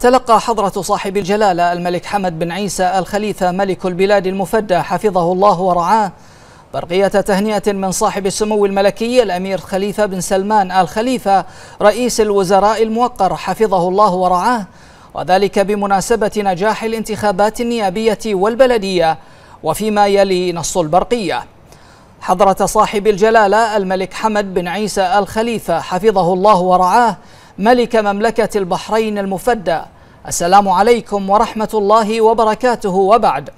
تلقى حضرة صاحب الجلالة الملك حمد بن عيسى الخليفة ملك البلاد المفدى حفظه الله ورعاه برقية تهنئة من صاحب السمو الملكي الأمير خليفة بن سلمان الخليفة رئيس الوزراء الموقر حفظه الله ورعاه وذلك بمناسبة نجاح الانتخابات النيابية والبلدية وفيما يلي نص البرقية حضرة صاحب الجلالة الملك حمد بن عيسى الخليفة حفظه الله ورعاه ملك مملكة البحرين المفدى السلام عليكم ورحمة الله وبركاته وبعد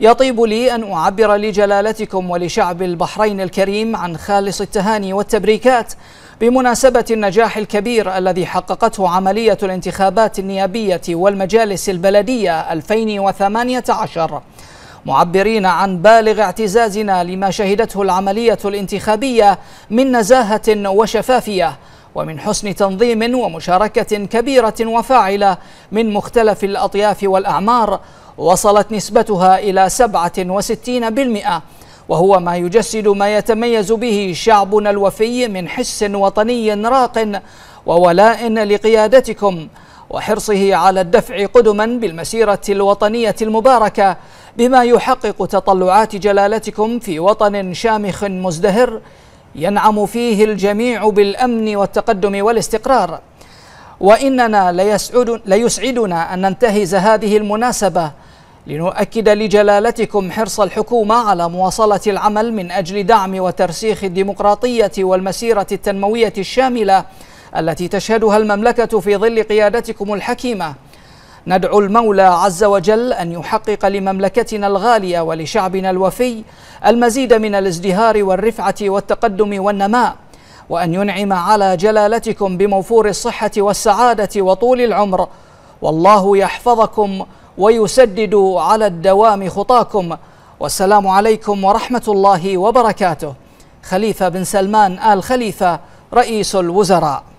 يطيب لي أن أعبر لجلالتكم ولشعب البحرين الكريم عن خالص التهاني والتبريكات بمناسبة النجاح الكبير الذي حققته عملية الانتخابات النيابية والمجالس البلدية 2018 معبرين عن بالغ اعتزازنا لما شهدته العملية الانتخابية من نزاهة وشفافية ومن حسن تنظيم ومشاركة كبيرة وفاعلة من مختلف الأطياف والأعمار وصلت نسبتها إلى 67% وهو ما يجسد ما يتميز به شعبنا الوفي من حس وطني راق وولاء لقيادتكم وحرصه على الدفع قدما بالمسيرة الوطنية المباركة بما يحقق تطلعات جلالتكم في وطن شامخ مزدهر ينعم فيه الجميع بالامن والتقدم والاستقرار واننا ليسعد ليسعدنا ان ننتهز هذه المناسبه لنؤكد لجلالتكم حرص الحكومه على مواصله العمل من اجل دعم وترسيخ الديمقراطيه والمسيره التنمويه الشامله التي تشهدها المملكه في ظل قيادتكم الحكيمه ندعو المولى عز وجل أن يحقق لمملكتنا الغالية ولشعبنا الوفي المزيد من الازدهار والرفعة والتقدم والنماء وأن ينعم على جلالتكم بموفور الصحة والسعادة وطول العمر والله يحفظكم ويسدد على الدوام خطاكم والسلام عليكم ورحمة الله وبركاته خليفة بن سلمان آل خليفة رئيس الوزراء